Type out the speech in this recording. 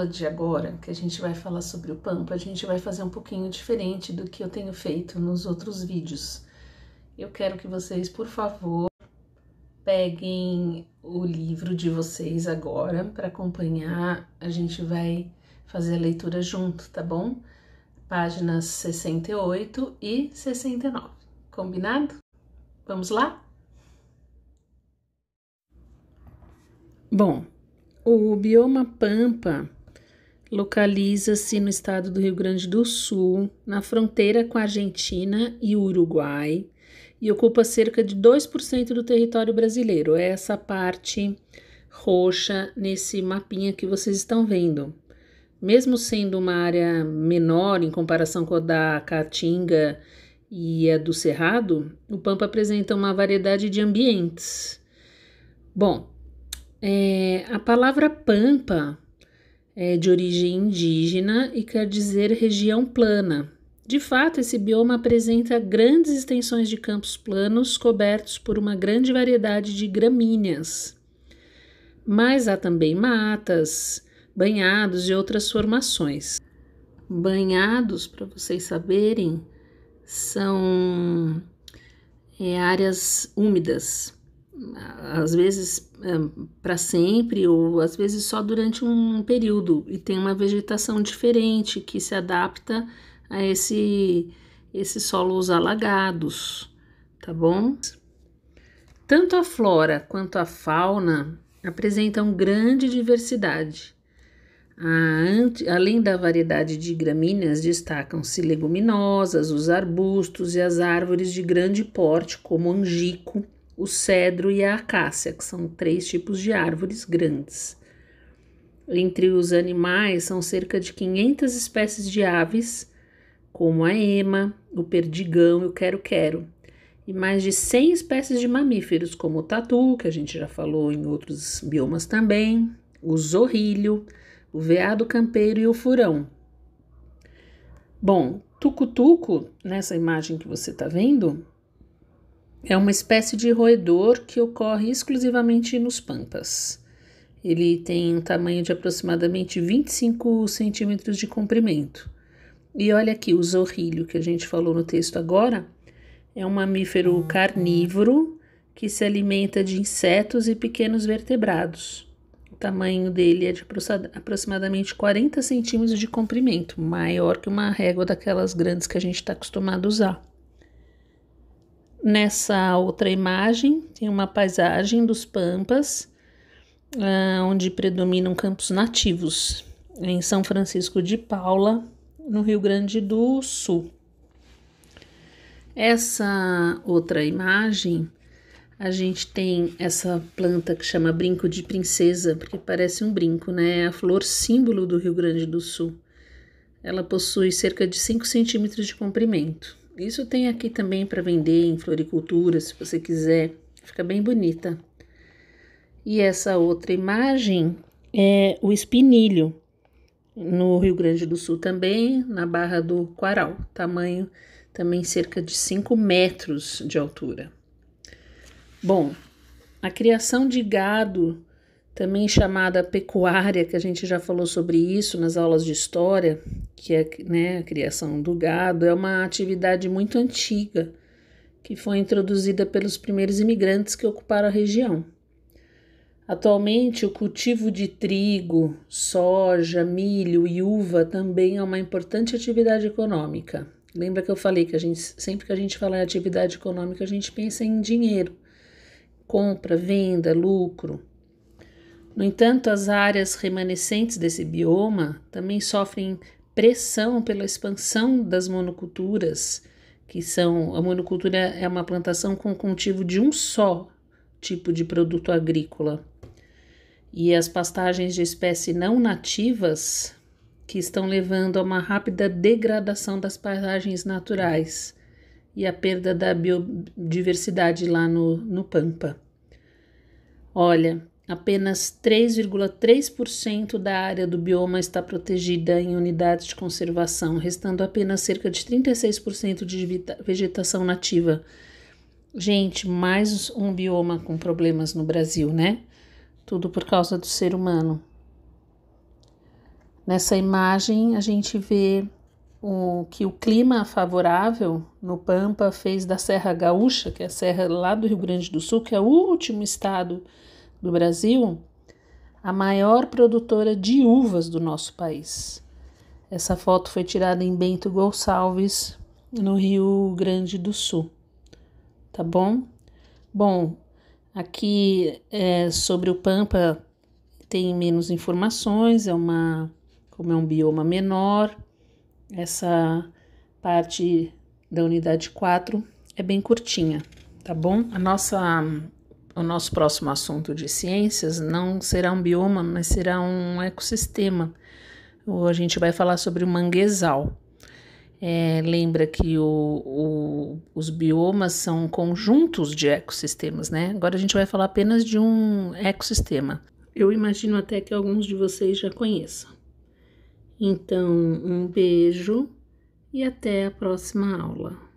aula de agora, que a gente vai falar sobre o Pampa, a gente vai fazer um pouquinho diferente do que eu tenho feito nos outros vídeos. Eu quero que vocês, por favor, peguem o livro de vocês agora para acompanhar. A gente vai fazer a leitura junto, tá bom? Páginas 68 e 69. Combinado? Vamos lá? Bom, o bioma pampa localiza-se no estado do Rio Grande do Sul, na fronteira com a Argentina e o Uruguai, e ocupa cerca de 2% do território brasileiro. É essa parte roxa nesse mapinha que vocês estão vendo. Mesmo sendo uma área menor em comparação com a da Caatinga e a do Cerrado, o Pampa apresenta uma variedade de ambientes. Bom, é, a palavra Pampa é de origem indígena e quer dizer região plana. De fato, esse bioma apresenta grandes extensões de campos planos cobertos por uma grande variedade de gramíneas. Mas há também matas, banhados e outras formações. Banhados, para vocês saberem, são é, áreas úmidas às vezes é, para sempre ou às vezes só durante um período e tem uma vegetação diferente que se adapta a esse esses solos alagados, tá bom? Tanto a flora quanto a fauna apresentam grande diversidade. A, além da variedade de gramíneas, destacam-se leguminosas, os arbustos e as árvores de grande porte, como angico, o cedro e a acácia, que são três tipos de árvores grandes. Entre os animais são cerca de 500 espécies de aves, como a ema, o perdigão e o quero-quero, e mais de 100 espécies de mamíferos, como o tatu, que a gente já falou em outros biomas também, o zorrilho, o veado campeiro e o furão. Bom, tucutuco, nessa imagem que você está vendo, é uma espécie de roedor que ocorre exclusivamente nos pampas. Ele tem um tamanho de aproximadamente 25 centímetros de comprimento. E olha aqui o zorrilho que a gente falou no texto agora. É um mamífero carnívoro que se alimenta de insetos e pequenos vertebrados. O tamanho dele é de aproximadamente 40 centímetros de comprimento, maior que uma régua daquelas grandes que a gente está acostumado a usar. Nessa outra imagem tem uma paisagem dos Pampas, uh, onde predominam campos nativos, em São Francisco de Paula, no Rio Grande do Sul. Essa outra imagem, a gente tem essa planta que chama brinco de princesa, porque parece um brinco, né? É a flor símbolo do Rio Grande do Sul. Ela possui cerca de 5 centímetros de comprimento. Isso tem aqui também para vender em floricultura, se você quiser. Fica bem bonita. E essa outra imagem é o espinilho, no Rio Grande do Sul também, na Barra do Quaral, tamanho também cerca de 5 metros de altura. Bom, a criação de gado também chamada pecuária, que a gente já falou sobre isso nas aulas de história, que é né, a criação do gado, é uma atividade muito antiga que foi introduzida pelos primeiros imigrantes que ocuparam a região. Atualmente, o cultivo de trigo, soja, milho e uva também é uma importante atividade econômica. Lembra que eu falei que a gente, sempre que a gente fala em atividade econômica, a gente pensa em dinheiro, compra, venda, lucro. No entanto, as áreas remanescentes desse bioma também sofrem pressão pela expansão das monoculturas, que são a monocultura é uma plantação com cultivo de um só tipo de produto agrícola. E as pastagens de espécies não nativas que estão levando a uma rápida degradação das paisagens naturais e a perda da biodiversidade lá no, no Pampa. Olha, Apenas 3,3% da área do bioma está protegida em unidades de conservação, restando apenas cerca de 36% de vegetação nativa. Gente, mais um bioma com problemas no Brasil, né? Tudo por causa do ser humano. Nessa imagem, a gente vê o, que o clima favorável no Pampa fez da Serra Gaúcha, que é a serra lá do Rio Grande do Sul, que é o último estado do Brasil, a maior produtora de uvas do nosso país. Essa foto foi tirada em Bento Gonçalves, no Rio Grande do Sul. Tá bom? Bom, aqui é, sobre o Pampa tem menos informações, é uma como é um bioma menor, essa parte da unidade 4 é bem curtinha, tá bom? A nossa o nosso próximo assunto de ciências não será um bioma, mas será um ecossistema. A gente vai falar sobre o manguezal. É, lembra que o, o, os biomas são conjuntos de ecossistemas, né? Agora a gente vai falar apenas de um ecossistema. Eu imagino até que alguns de vocês já conheçam. Então, um beijo e até a próxima aula.